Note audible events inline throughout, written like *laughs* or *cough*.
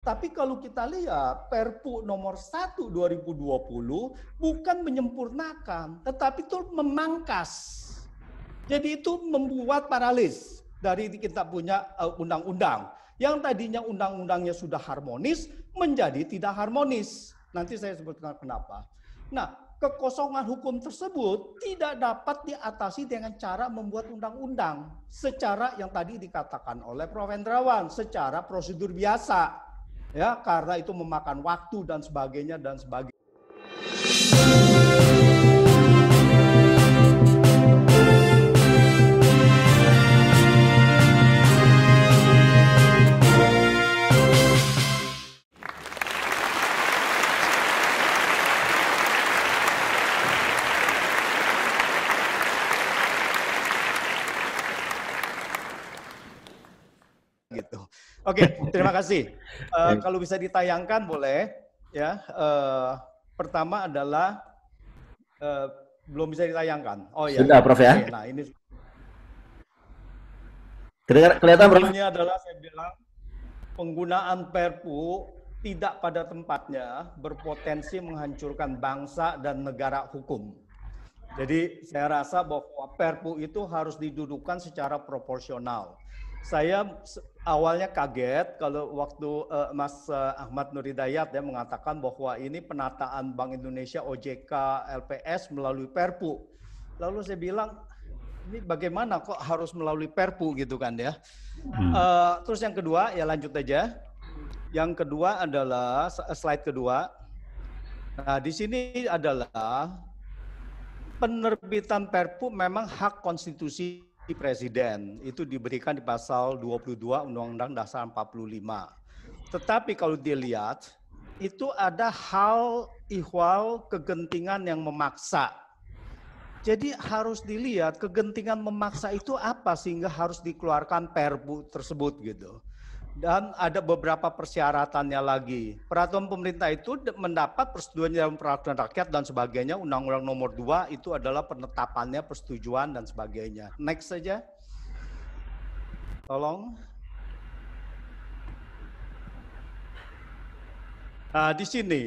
Tapi kalau kita lihat Perpu nomor 1 2020 bukan menyempurnakan, tetapi itu memangkas. Jadi itu membuat paralis dari kita punya eh, undang-undang. Yang tadinya undang-undangnya sudah harmonis menjadi tidak harmonis. Nanti saya sebutkan kenapa. Nah, kekosongan hukum tersebut tidak dapat diatasi dengan cara membuat undang-undang secara yang tadi dikatakan oleh Prof. Hendrawan, secara prosedur biasa ya karena itu memakan waktu dan sebagainya dan sebagainya. Oke, okay, terima kasih. Uh, *laughs* kalau bisa ditayangkan boleh ya. Uh, pertama adalah uh, belum bisa ditayangkan. Oh ya. Sudah, Prof ya. Okay, nah, ini Kedengar, kelihatan Prof. Ini adalah saya bilang penggunaan Perpu tidak pada tempatnya berpotensi menghancurkan bangsa dan negara hukum. Jadi saya rasa bahwa Perpu itu harus didudukan secara proporsional saya awalnya kaget kalau waktu uh, Mas uh, Ahmad Nuridayat ya mengatakan bahwa ini penataan Bank Indonesia OJK LPS melalui Perpu. Lalu saya bilang ini bagaimana kok harus melalui Perpu gitu kan ya. Hmm. Uh, terus yang kedua ya lanjut aja. Yang kedua adalah slide kedua. Nah, di sini adalah penerbitan Perpu memang hak konstitusi presiden itu diberikan di pasal 22 Undang-Undang Dasar 45. Tetapi kalau dilihat itu ada hal ihwal kegentingan yang memaksa. Jadi harus dilihat kegentingan memaksa itu apa sehingga harus dikeluarkan perbu tersebut gitu dan ada beberapa persyaratannya lagi. Peraturan pemerintah itu mendapat persetujuan dalam peraturan rakyat dan sebagainya. Undang-Undang Nomor 2 itu adalah penetapannya, persetujuan dan sebagainya. Next saja. Tolong. Nah, di sini.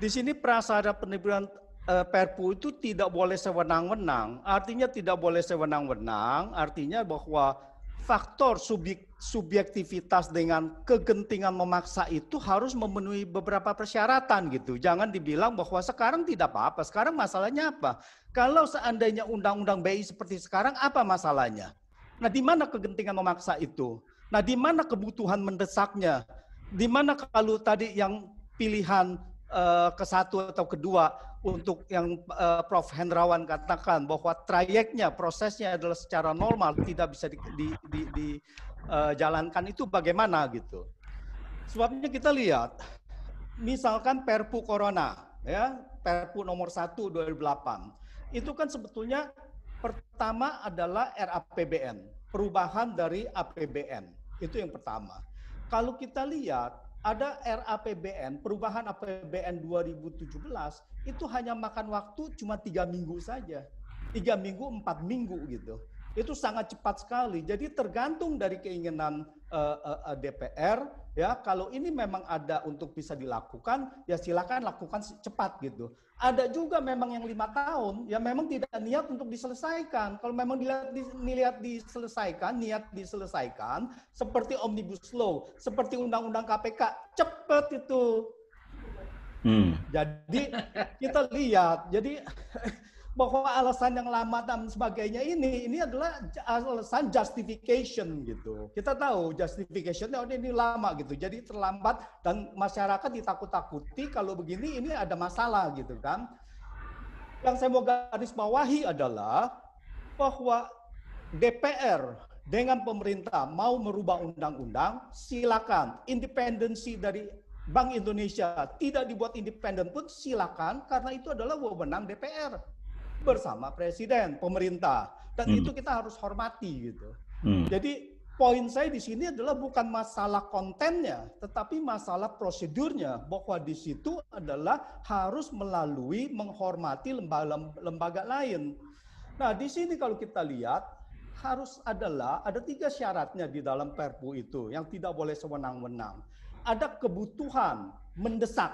Di sini prasyarat penerbitan eh, Perpu itu tidak boleh sewenang-wenang. Artinya tidak boleh sewenang-wenang, artinya bahwa faktor subjek subjektivitas dengan kegentingan memaksa itu harus memenuhi beberapa persyaratan gitu. Jangan dibilang bahwa sekarang tidak apa-apa. Sekarang masalahnya apa? Kalau seandainya undang-undang BI seperti sekarang apa masalahnya? Nah, di mana kegentingan memaksa itu? Nah, di mana kebutuhan mendesaknya? Di mana kalau tadi yang pilihan uh, ke satu atau kedua untuk yang uh, Prof. Hendrawan katakan bahwa trayeknya, prosesnya adalah secara normal, tidak bisa di, di, di, di, uh, jalankan itu bagaimana gitu. Sebabnya kita lihat, misalkan Perpu Corona, ya Perpu nomor 1 2008, itu kan sebetulnya pertama adalah RAPBN, perubahan dari APBN. Itu yang pertama. Kalau kita lihat, ada RAPBN, perubahan APBN 2017, itu hanya makan waktu cuma tiga minggu saja. Tiga minggu, empat minggu gitu itu sangat cepat sekali. Jadi tergantung dari keinginan uh, eh, uh, eh, eh, DPR ya. Kalau ini memang ada untuk bisa dilakukan, ya silakan lakukan cepat gitu. Ada juga memang yang lima tahun, ya memang tidak niat untuk diselesaikan. Kalau memang dilihat, dilihat diselesaikan, niat diselesaikan, seperti omnibus law, seperti undang-undang KPK, cepat itu. Hmm. Jadi kita lihat, jadi *laughs* bahwa alasan yang lama dan sebagainya ini ini adalah alasan justification gitu. Kita tahu justificationnya oh ini lama gitu. Jadi terlambat dan masyarakat ditakut-takuti kalau begini ini ada masalah gitu kan. Yang saya mau garis bawahi adalah bahwa DPR dengan pemerintah mau merubah undang-undang silakan independensi dari Bank Indonesia tidak dibuat independen pun silakan karena itu adalah wewenang DPR bersama presiden, pemerintah. Dan hmm. itu kita harus hormati gitu. Hmm. Jadi poin saya di sini adalah bukan masalah kontennya, tetapi masalah prosedurnya bahwa di situ adalah harus melalui menghormati lembaga, lembaga lain. Nah, di sini kalau kita lihat harus adalah ada tiga syaratnya di dalam Perpu itu yang tidak boleh sewenang-wenang. Ada kebutuhan mendesak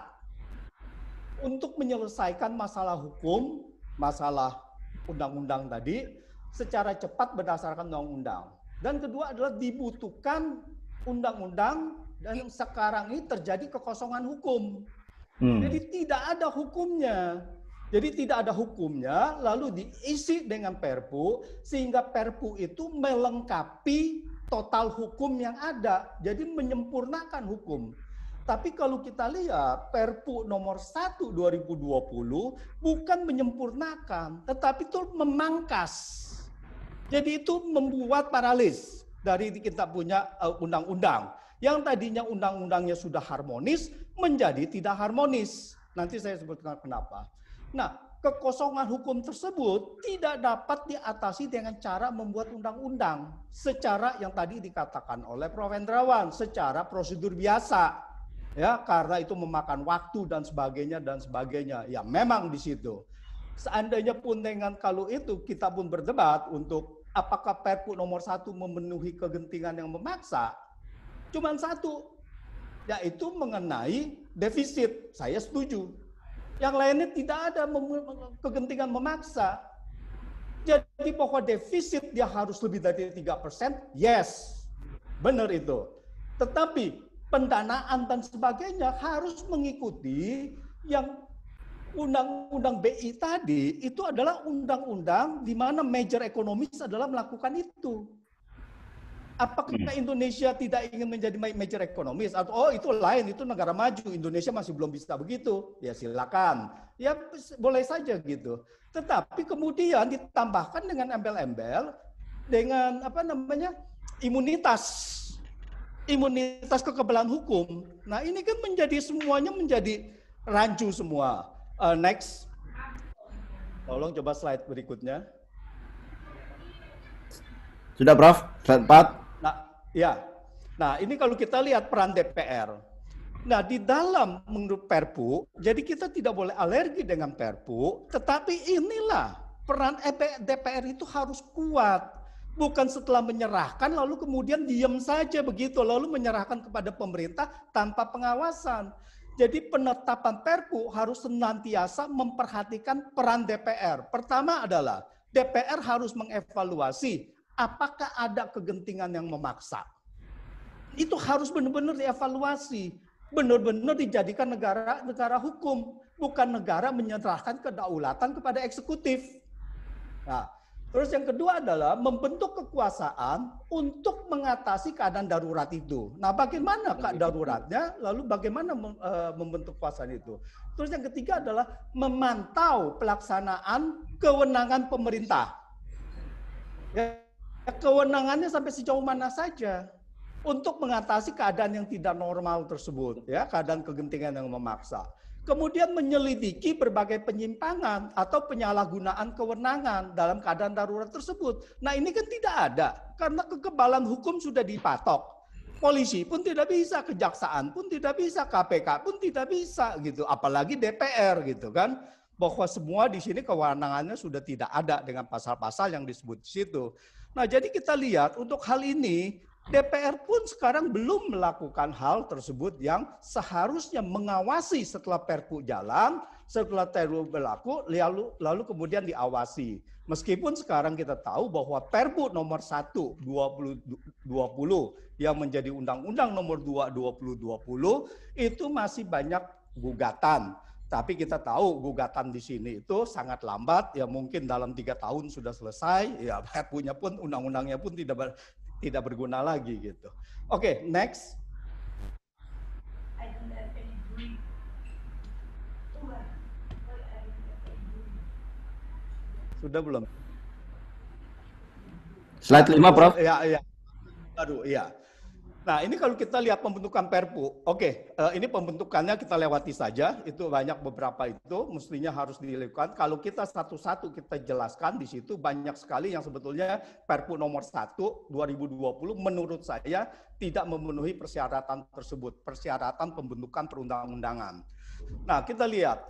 untuk menyelesaikan masalah hukum masalah undang-undang tadi secara cepat berdasarkan undang-undang. Dan kedua adalah dibutuhkan undang-undang dan sekarang ini terjadi kekosongan hukum. Hmm. Jadi tidak ada hukumnya. Jadi tidak ada hukumnya, lalu diisi dengan perpu, sehingga perpu itu melengkapi total hukum yang ada. Jadi menyempurnakan hukum. Tapi kalau kita lihat Perpu nomor 1 2020 bukan menyempurnakan, tetapi itu memangkas. Jadi itu membuat paralis dari kita punya eh, undang-undang. Yang tadinya undang-undangnya sudah harmonis menjadi tidak harmonis. Nanti saya sebutkan kenapa. Nah, kekosongan hukum tersebut tidak dapat diatasi dengan cara membuat undang-undang secara yang tadi dikatakan oleh Prof. Hendrawan, secara prosedur biasa ya karena itu memakan waktu dan sebagainya dan sebagainya. Ya memang di situ. Seandainya pun dengan kalau itu kita pun berdebat untuk apakah Perpu nomor satu memenuhi kegentingan yang memaksa, cuman satu, yaitu mengenai defisit. Saya setuju. Yang lainnya tidak ada kegentingan memaksa. Jadi pokok defisit dia harus lebih dari tiga persen. yes. Benar itu. Tetapi pendanaan dan sebagainya harus mengikuti yang undang-undang BI tadi itu adalah undang-undang di mana major ekonomis adalah melakukan itu. Apakah hmm. Indonesia tidak ingin menjadi major ekonomis atau oh itu lain itu negara maju Indonesia masih belum bisa begitu ya silakan ya boleh saja gitu. Tetapi kemudian ditambahkan dengan embel-embel dengan apa namanya imunitas imunitas kekebalan hukum. Nah, ini kan menjadi semuanya menjadi rancu semua. Uh, next. Tolong coba slide berikutnya. Sudah, Prof. Slide 4. Nah, ya. Nah, ini kalau kita lihat peran DPR. Nah, di dalam menurut Perpu, jadi kita tidak boleh alergi dengan Perpu, tetapi inilah peran e DPR itu harus kuat bukan setelah menyerahkan lalu kemudian diam saja begitu lalu menyerahkan kepada pemerintah tanpa pengawasan. Jadi penetapan Perpu harus senantiasa memperhatikan peran DPR. Pertama adalah DPR harus mengevaluasi apakah ada kegentingan yang memaksa. Itu harus benar-benar dievaluasi, benar-benar dijadikan negara negara hukum, bukan negara menyerahkan kedaulatan kepada eksekutif. Nah, Terus yang kedua adalah membentuk kekuasaan untuk mengatasi keadaan darurat itu. Nah, bagaimana kak daruratnya? Lalu bagaimana e, membentuk kekuasaan itu? Terus yang ketiga adalah memantau pelaksanaan kewenangan pemerintah. Ya, kewenangannya sampai sejauh mana saja untuk mengatasi keadaan yang tidak normal tersebut, ya keadaan kegentingan yang memaksa kemudian menyelidiki berbagai penyimpangan atau penyalahgunaan kewenangan dalam keadaan darurat tersebut. Nah, ini kan tidak ada karena kekebalan hukum sudah dipatok. Polisi pun tidak bisa, kejaksaan pun tidak bisa, KPK pun tidak bisa gitu, apalagi DPR gitu kan. Bahwa semua di sini kewenangannya sudah tidak ada dengan pasal-pasal yang disebut di situ. Nah, jadi kita lihat untuk hal ini DPR pun sekarang belum melakukan hal tersebut yang seharusnya mengawasi setelah Perpu jalan, setelah Perpu berlaku, lalu, lalu kemudian diawasi. Meskipun sekarang kita tahu bahwa Perpu nomor 1 2020 yang menjadi Undang-Undang nomor 2 2020 itu masih banyak gugatan. Tapi kita tahu gugatan di sini itu sangat lambat, ya mungkin dalam tiga tahun sudah selesai, ya punya pun undang-undangnya pun tidak tidak berguna lagi gitu. Oke, okay, next. Sudah belum? Slide 5, Prof. Ya, ya. Baru, ya. Nah, ini kalau kita lihat pembentukan Perpu, oke, okay, uh, eh, ini pembentukannya kita lewati saja, itu banyak beberapa itu mestinya harus dilakukan. Kalau kita satu-satu kita jelaskan di situ banyak sekali yang sebetulnya Perpu nomor 1 2020 menurut saya tidak memenuhi persyaratan tersebut, persyaratan pembentukan perundang-undangan. Nah, kita lihat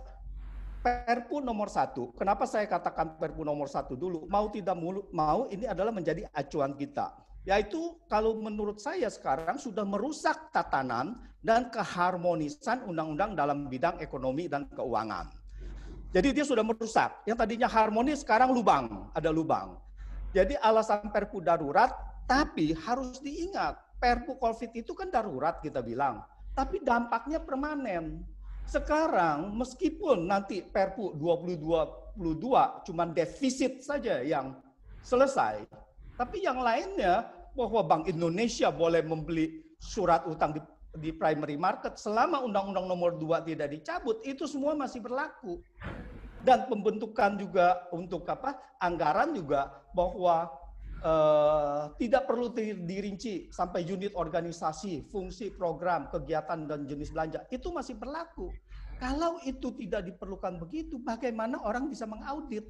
Perpu nomor satu, kenapa saya katakan Perpu nomor satu dulu? Mau tidak mau, ini adalah menjadi acuan kita yaitu kalau menurut saya sekarang sudah merusak tatanan dan keharmonisan undang-undang dalam bidang ekonomi dan keuangan. Jadi dia sudah merusak. Yang tadinya harmonis sekarang lubang, ada lubang. Jadi alasan perpu darurat, tapi harus diingat, perpu COVID itu kan darurat kita bilang, tapi dampaknya permanen. Sekarang meskipun nanti perpu 2022 cuma defisit saja yang selesai, tapi yang lainnya bahwa Bank Indonesia boleh membeli surat utang di, di primary market selama Undang-Undang Nomor 2 tidak dicabut, itu semua masih berlaku. Dan pembentukan juga untuk apa? Anggaran juga bahwa eh, tidak perlu dirinci sampai unit organisasi, fungsi, program, kegiatan dan jenis belanja itu masih berlaku. Kalau itu tidak diperlukan begitu, bagaimana orang bisa mengaudit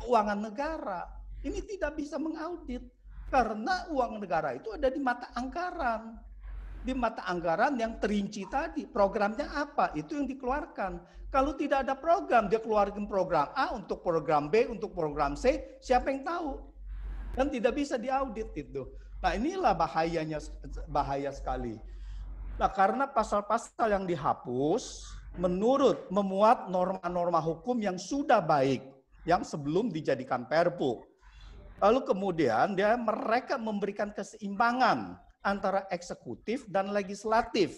keuangan negara? ini tidak bisa mengaudit karena uang negara itu ada di mata anggaran. Di mata anggaran yang terinci tadi, programnya apa, itu yang dikeluarkan. Kalau tidak ada program, dia keluarkan program A untuk program B, untuk program C, siapa yang tahu? Dan tidak bisa diaudit itu. Nah inilah bahayanya bahaya sekali. Nah karena pasal-pasal yang dihapus menurut memuat norma-norma hukum yang sudah baik yang sebelum dijadikan perpu Lalu kemudian dia mereka memberikan keseimbangan antara eksekutif dan legislatif.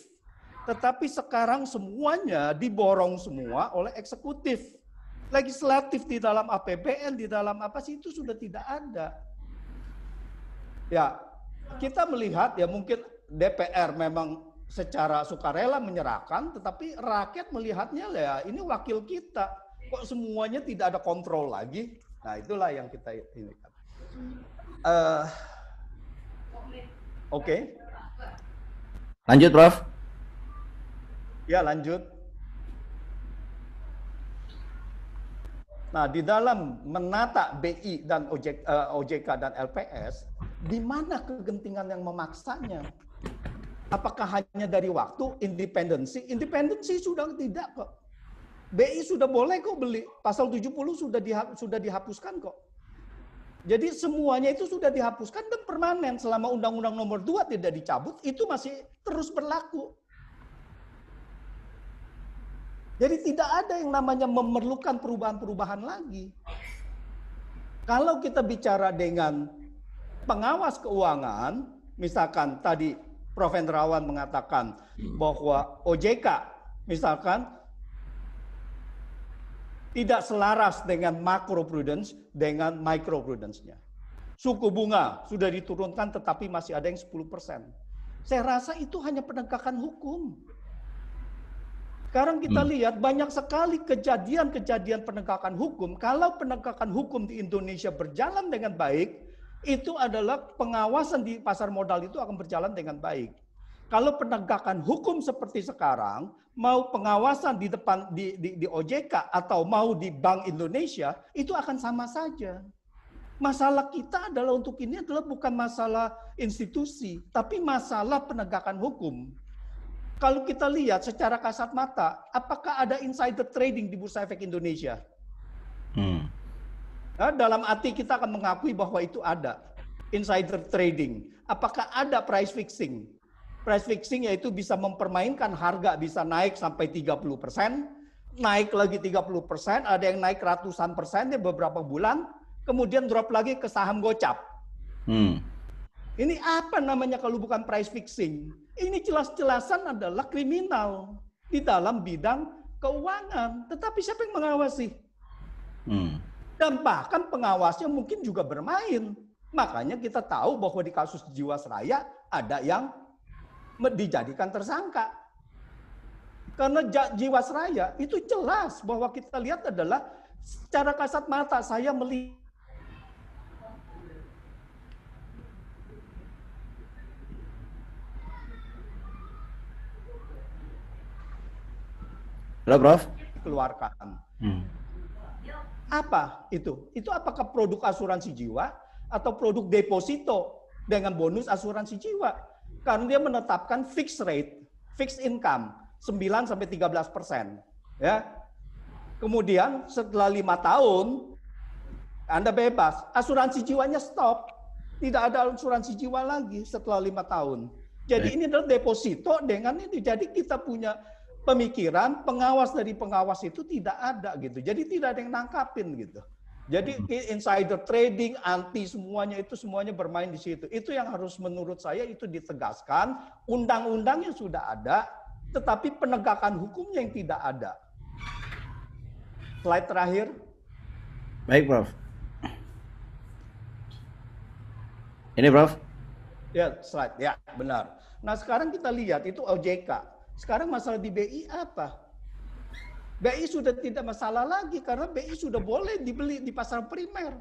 Tetapi sekarang semuanya diborong semua oleh eksekutif. Legislatif di dalam APBN, di dalam apa sih itu sudah tidak ada. Ya, kita melihat ya mungkin DPR memang secara sukarela menyerahkan, tetapi rakyat melihatnya ya ini wakil kita. Kok semuanya tidak ada kontrol lagi? Nah itulah yang kita ini. Uh, Oke. Okay. Lanjut, Prof. Ya, lanjut. Nah, di dalam menata BI dan OJK, eh, OJK dan LPS, di mana kegentingan yang memaksanya? Apakah hanya dari waktu, independensi? Independensi sudah tidak kok. BI sudah boleh kok beli. Pasal 70 sudah sudah dihapuskan kok. Jadi semuanya itu sudah dihapuskan dan permanen selama Undang-Undang Nomor 2 tidak dicabut itu masih terus berlaku. Jadi tidak ada yang namanya memerlukan perubahan-perubahan lagi. Kalau kita bicara dengan pengawas keuangan, misalkan tadi Prof. Hendrawan mengatakan bahwa OJK misalkan tidak selaras dengan makro prudence dengan micro prudence-nya. Suku bunga sudah diturunkan tetapi masih ada yang 10%. Saya rasa itu hanya penegakan hukum. Sekarang kita hmm. lihat banyak sekali kejadian-kejadian penegakan hukum. Kalau penegakan hukum di Indonesia berjalan dengan baik, itu adalah pengawasan di pasar modal itu akan berjalan dengan baik. Kalau penegakan hukum seperti sekarang, mau pengawasan di depan di, di, di OJK atau mau di Bank Indonesia, itu akan sama saja. Masalah kita adalah untuk ini adalah bukan masalah institusi, tapi masalah penegakan hukum. Kalau kita lihat secara kasat mata, apakah ada insider trading di Bursa Efek Indonesia? Hmm. Nah, dalam arti kita akan mengakui bahwa itu ada insider trading. Apakah ada price fixing? Price fixing yaitu bisa mempermainkan harga bisa naik sampai 30 persen, naik lagi 30 persen, ada yang naik ratusan persen di beberapa bulan, kemudian drop lagi ke saham gocap. Hmm. Ini apa namanya kalau bukan price fixing? Ini jelas-jelasan adalah kriminal di dalam bidang keuangan. Tetapi siapa yang mengawasi? Hmm. Dan bahkan pengawasnya mungkin juga bermain. Makanya kita tahu bahwa di kasus Jiwasraya ada yang dijadikan tersangka. Karena Jiwasraya itu jelas bahwa kita lihat adalah secara kasat mata saya melihat Halo, Prof. Keluarkan. Hmm. Apa itu? Itu apakah produk asuransi jiwa atau produk deposito dengan bonus asuransi jiwa? Karena dia menetapkan fixed rate, fixed income 9 sampai 13 persen. Ya. Kemudian setelah lima tahun Anda bebas, asuransi jiwanya stop, tidak ada asuransi jiwa lagi setelah lima tahun. Jadi ini adalah deposito dengan itu. Jadi kita punya pemikiran pengawas dari pengawas itu tidak ada gitu. Jadi tidak ada yang nangkapin gitu. Jadi insider trading, anti semuanya itu semuanya bermain di situ. Itu yang harus menurut saya itu ditegaskan. undang undang yang sudah ada, tetapi penegakan hukumnya yang tidak ada. Slide terakhir. Baik, Prof. Ini, Prof. Ya, slide. Ya, benar. Nah, sekarang kita lihat itu OJK. Sekarang masalah di BI apa? BI sudah tidak masalah lagi karena BI sudah boleh dibeli di pasar primer.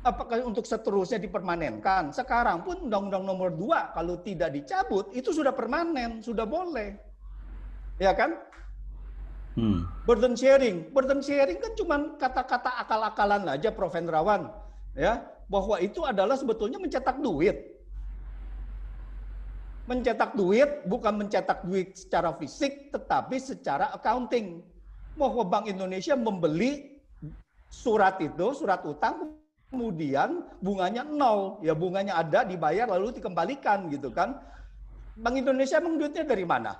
Apakah untuk seterusnya dipermanenkan? Sekarang pun Undang-Undang Nomor 2 kalau tidak dicabut itu sudah permanen, sudah boleh. Ya kan? Hmm. Burden sharing, burden sharing kan cuma kata-kata akal-akalan aja Prof. Hendrawan. Ya, bahwa itu adalah sebetulnya mencetak duit mencetak duit bukan mencetak duit secara fisik tetapi secara accounting bahwa Bank Indonesia membeli surat itu, surat utang, kemudian bunganya nol. Ya bunganya ada, dibayar, lalu dikembalikan gitu kan. Bank Indonesia emang duitnya dari mana?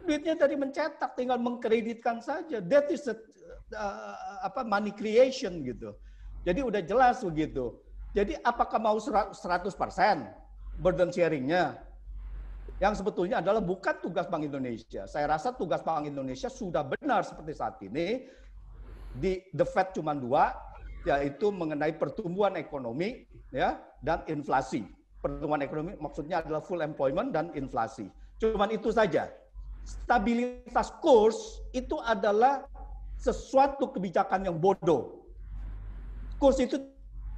Duitnya dari mencetak, tinggal mengkreditkan saja. That is a, uh, apa money creation gitu. Jadi udah jelas begitu. Jadi apakah mau 100% burden sharingnya? yang sebetulnya adalah bukan tugas Bank Indonesia. Saya rasa tugas Bank Indonesia sudah benar seperti saat ini. Di The Fed cuma dua, yaitu mengenai pertumbuhan ekonomi ya dan inflasi. Pertumbuhan ekonomi maksudnya adalah full employment dan inflasi. Cuman itu saja. Stabilitas kurs itu adalah sesuatu kebijakan yang bodoh. Kurs itu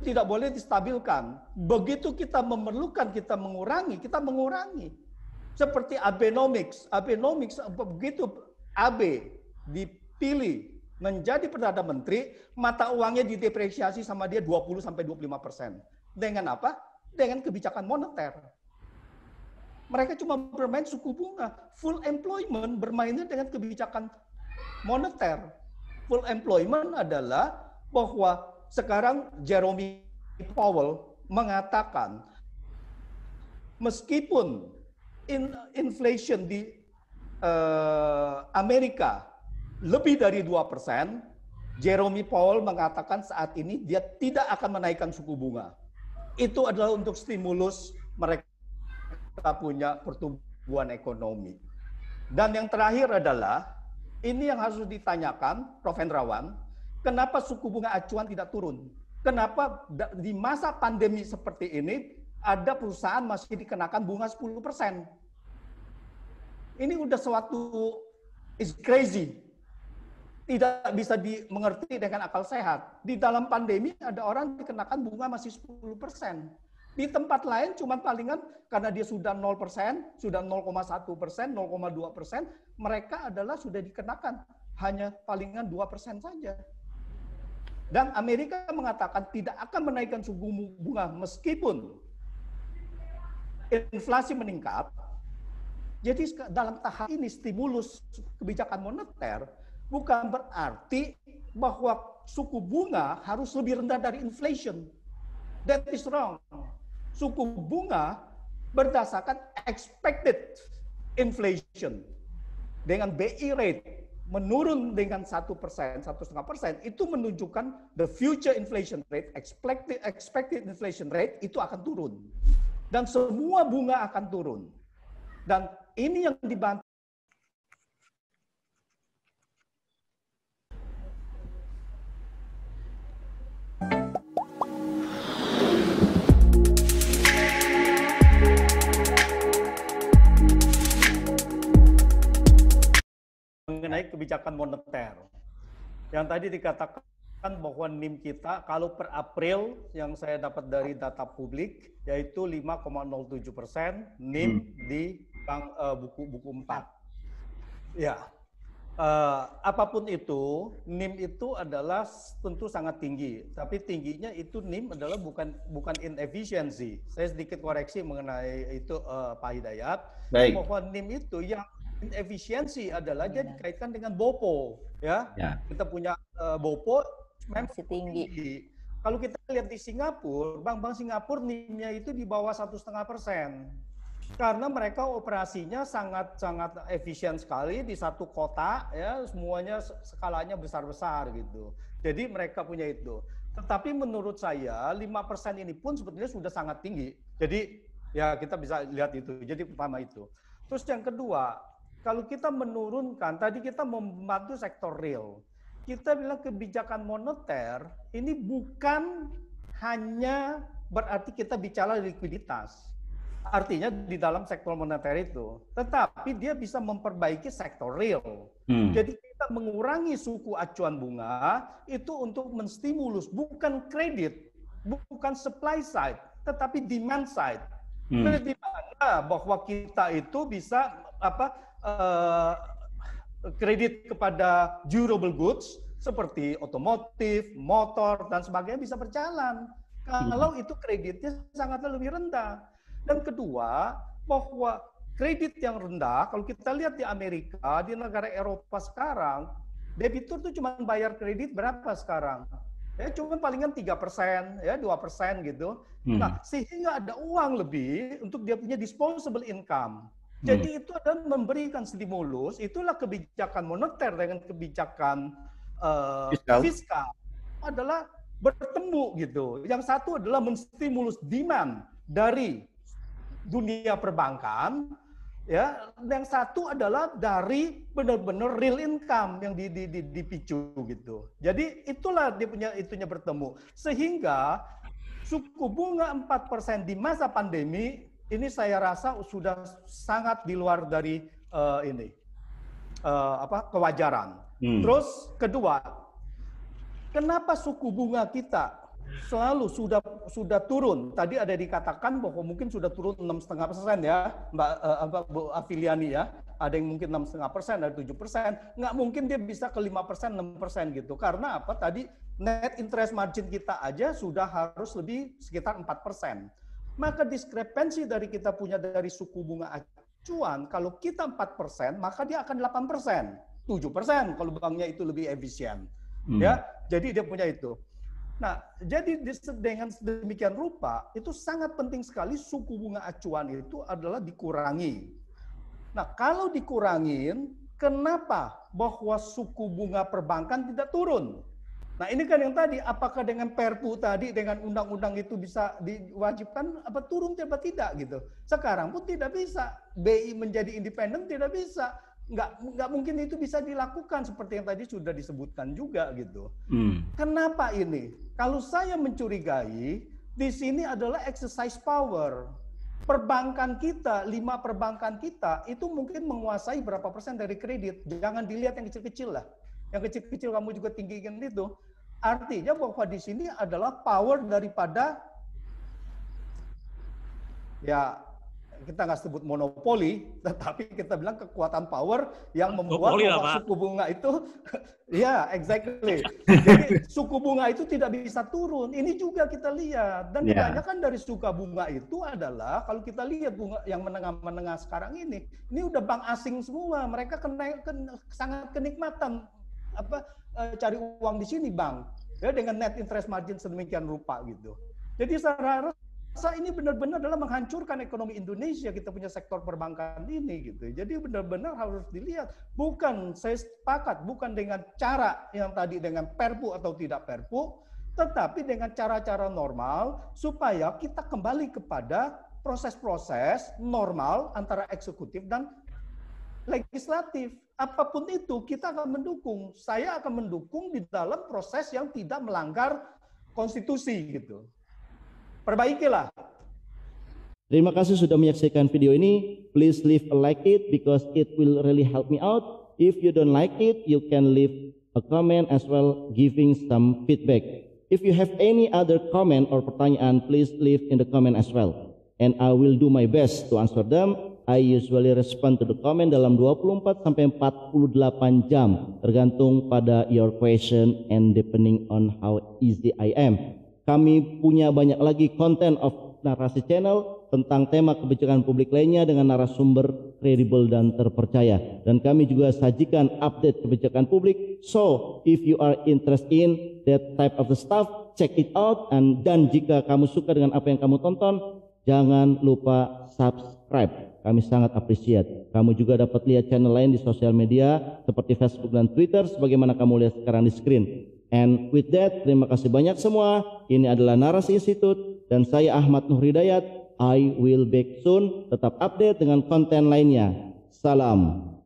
tidak boleh distabilkan. Begitu kita memerlukan, kita mengurangi, kita mengurangi. Seperti Abenomics. Abenomics begitu ab dipilih menjadi Perdana Menteri, mata uangnya didepresiasi sama dia 20 sampai 25 persen. Dengan apa? Dengan kebijakan moneter. Mereka cuma bermain suku bunga. Full employment bermainnya dengan kebijakan moneter. Full employment adalah bahwa sekarang Jeremy Powell mengatakan meskipun in, inflation di uh, Amerika lebih dari 2 persen, Jeremy Powell mengatakan saat ini dia tidak akan menaikkan suku bunga. Itu adalah untuk stimulus mereka punya pertumbuhan ekonomi. Dan yang terakhir adalah, ini yang harus ditanyakan Prof. Hendrawan, kenapa suku bunga acuan tidak turun? Kenapa di masa pandemi seperti ini ada perusahaan masih dikenakan bunga 10%. Ini udah suatu is crazy. Tidak bisa dimengerti dengan akal sehat. Di dalam pandemi ada orang dikenakan bunga masih 10%. Di tempat lain cuma palingan karena dia sudah 0%, sudah 0,1%, 0,2%, mereka adalah sudah dikenakan hanya palingan 2% saja. Dan Amerika mengatakan tidak akan menaikkan suku bunga meskipun inflasi meningkat, jadi dalam tahap ini stimulus kebijakan moneter bukan berarti bahwa suku bunga harus lebih rendah dari inflation. That is wrong. Suku bunga berdasarkan expected inflation dengan BI e rate menurun dengan satu persen, satu setengah persen, itu menunjukkan the future inflation rate, expected, expected inflation rate itu akan turun dan semua bunga akan turun. Dan ini yang dibantu mengenai kebijakan moneter yang tadi dikatakan kan bahwa NIM kita kalau per April yang saya dapat dari data publik yaitu 5,07 persen NIM hmm. di bank buku-buku eh, 4. Nah. Ya, uh, apapun itu NIM itu adalah tentu sangat tinggi, tapi tingginya itu NIM adalah bukan bukan inefficiency. Saya sedikit koreksi mengenai itu uh, Pak Hidayat Baik. bahwa NIM itu yang inefficiency adalah dia dikaitkan dengan BOPO ya. ya. Kita punya uh, BOPO memang masih tinggi. tinggi. Kalau kita lihat di Singapura, bank-bank Singapura NIM-nya itu di bawah satu setengah persen. Karena mereka operasinya sangat-sangat efisien sekali di satu kota, ya semuanya skalanya besar-besar gitu. Jadi mereka punya itu. Tetapi menurut saya lima persen ini pun sebetulnya sudah sangat tinggi. Jadi ya kita bisa lihat itu. Jadi pertama itu. Terus yang kedua, kalau kita menurunkan, tadi kita membantu sektor real kita bilang kebijakan moneter ini bukan hanya berarti kita bicara likuiditas. Artinya di dalam sektor moneter itu, tetapi dia bisa memperbaiki sektor real. Hmm. Jadi kita mengurangi suku acuan bunga itu untuk menstimulus bukan kredit, bukan supply side, tetapi demand side. Hmm. Di mana bahwa kita itu bisa apa uh, kredit kepada durable goods seperti otomotif, motor dan sebagainya bisa berjalan kalau itu kreditnya sangat lebih rendah. Dan kedua, bahwa kredit yang rendah kalau kita lihat di Amerika, di negara Eropa sekarang, debitur tuh cuma bayar kredit berapa sekarang? Ya cuma palingan tiga persen, ya dua persen gitu. Hmm. Nah sehingga ada uang lebih untuk dia punya disposable income. Jadi hmm. itu adalah memberikan stimulus, itulah kebijakan moneter dengan kebijakan uh, fiskal. fiskal adalah bertemu gitu. Yang satu adalah menstimulus demand dari dunia perbankan, ya. Yang satu adalah dari benar-benar real income yang di, di, di, dipicu gitu. Jadi itulah dia punya itunya bertemu sehingga suku bunga 4% di masa pandemi ini saya rasa sudah sangat di luar dari uh, ini uh, apa kewajaran. Hmm. Terus kedua, kenapa suku bunga kita selalu sudah sudah turun? Tadi ada dikatakan bahwa mungkin sudah turun enam setengah persen ya, Mbak uh, apa, Bu Afiliani ya. Ada yang mungkin enam setengah persen, ada tujuh persen. Nggak mungkin dia bisa ke lima persen, enam persen gitu. Karena apa? Tadi net interest margin kita aja sudah harus lebih sekitar empat persen maka diskrepensi dari kita punya dari suku bunga acuan, kalau kita 4%, maka dia akan 8%, 7% kalau banknya itu lebih efisien. Hmm. Ya, jadi dia punya itu. Nah, jadi dengan demikian rupa, itu sangat penting sekali suku bunga acuan itu adalah dikurangi. Nah, kalau dikurangin, kenapa bahwa suku bunga perbankan tidak turun? Nah ini kan yang tadi, apakah dengan Perpu tadi, dengan undang-undang itu bisa diwajibkan apa turun tiba tidak gitu. Sekarang pun tidak bisa. BI menjadi independen tidak bisa. Nggak, nggak mungkin itu bisa dilakukan seperti yang tadi sudah disebutkan juga gitu. Hmm. Kenapa ini? Kalau saya mencurigai, di sini adalah exercise power. Perbankan kita, lima perbankan kita itu mungkin menguasai berapa persen dari kredit. Jangan dilihat yang kecil-kecil lah yang kecil-kecil kamu juga tinggikan itu. Artinya bahwa di sini adalah power daripada ya kita nggak sebut monopoli, *laughs* tetapi kita bilang kekuatan power yang membuat bahwa suku bunga itu, *laughs* ya yeah, exactly. Jadi suku bunga itu tidak bisa turun. Ini juga kita lihat dan yeah. kebanyakan dari suku bunga itu adalah kalau kita lihat bunga yang menengah-menengah sekarang ini, ini udah bank asing semua, mereka kena, kena sangat kenikmatan apa uh, cari uang di sini bang ya dengan net interest margin sedemikian rupa gitu jadi saya rasa ini benar-benar adalah menghancurkan ekonomi Indonesia kita punya sektor perbankan ini gitu. Jadi benar-benar harus dilihat bukan saya sepakat bukan dengan cara yang tadi dengan perpu atau tidak perpu tetapi dengan cara-cara normal supaya kita kembali kepada proses-proses normal antara eksekutif dan legislatif apapun itu kita akan mendukung. Saya akan mendukung di dalam proses yang tidak melanggar konstitusi gitu. Perbaikilah. Terima kasih sudah menyaksikan video ini. Please leave a like it because it will really help me out. If you don't like it, you can leave a comment as well giving some feedback. If you have any other comment or pertanyaan, please leave in the comment as well. And I will do my best to answer them I usually respond to the comment dalam 24 sampai 48 jam tergantung pada your question and depending on how easy I am. Kami punya banyak lagi konten of narasi channel tentang tema kebijakan publik lainnya dengan narasumber kredibel dan terpercaya. Dan kami juga sajikan update kebijakan publik. So, if you are interested in that type of the stuff, check it out. And, dan jika kamu suka dengan apa yang kamu tonton, jangan lupa subscribe. Kami sangat appreciate. Kamu juga dapat lihat channel lain di sosial media seperti Facebook dan Twitter sebagaimana kamu lihat sekarang di screen. And with that, terima kasih banyak semua. Ini adalah Narasi Institute dan saya Ahmad Nur Hidayat. I will back soon. Tetap update dengan konten lainnya. Salam.